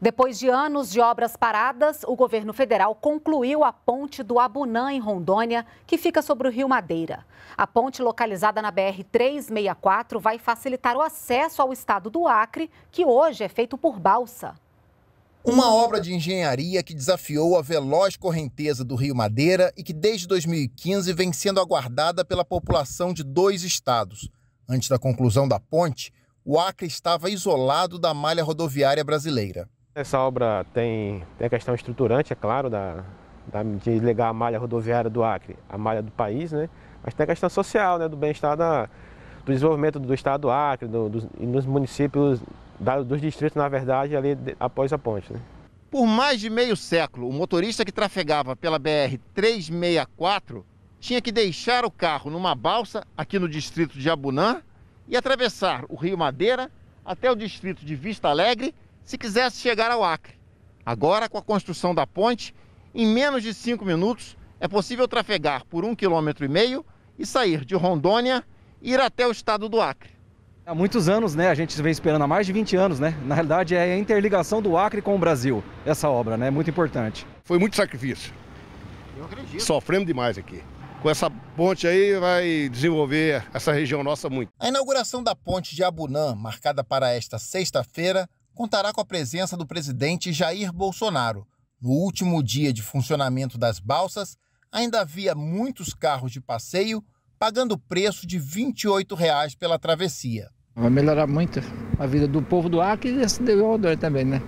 Depois de anos de obras paradas, o governo federal concluiu a ponte do Abunã, em Rondônia, que fica sobre o rio Madeira. A ponte, localizada na BR-364, vai facilitar o acesso ao estado do Acre, que hoje é feito por balsa. Uma obra de engenharia que desafiou a veloz correnteza do Rio Madeira e que desde 2015 vem sendo aguardada pela população de dois estados. Antes da conclusão da ponte, o Acre estava isolado da malha rodoviária brasileira. Essa obra tem, tem a questão estruturante, é claro, da, da, de ligar a malha rodoviária do Acre à malha do país, né? mas tem a questão social, né? do bem-estar, do desenvolvimento do estado do Acre do, dos, e nos municípios, da, dos distritos, na verdade, ali de, após a ponte. Né? Por mais de meio século, o motorista que trafegava pela BR-364 tinha que deixar o carro numa balsa aqui no distrito de Abunã e atravessar o Rio Madeira até o distrito de Vista Alegre se quisesse chegar ao Acre. Agora, com a construção da ponte, em menos de cinco minutos é possível trafegar por um quilômetro e meio e sair de Rondônia e ir até o estado do Acre. Há muitos anos, né? A gente vem esperando há mais de 20 anos, né? Na realidade, é a interligação do Acre com o Brasil, essa obra, né? Muito importante. Foi muito sacrifício. Eu acredito. Sofremos demais aqui. Com essa ponte aí, vai desenvolver essa região nossa muito. A inauguração da ponte de Abunã, marcada para esta sexta-feira, contará com a presença do presidente Jair Bolsonaro. No último dia de funcionamento das balsas, ainda havia muitos carros de passeio pagando o preço de R$ 28 pela travessia. Vai melhorar muito a vida do povo do Acre e desse desenvolvedor também, né?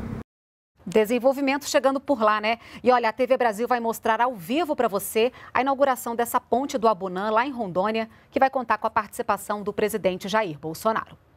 Desenvolvimento chegando por lá, né? E olha, a TV Brasil vai mostrar ao vivo para você a inauguração dessa ponte do Abunã, lá em Rondônia, que vai contar com a participação do presidente Jair Bolsonaro.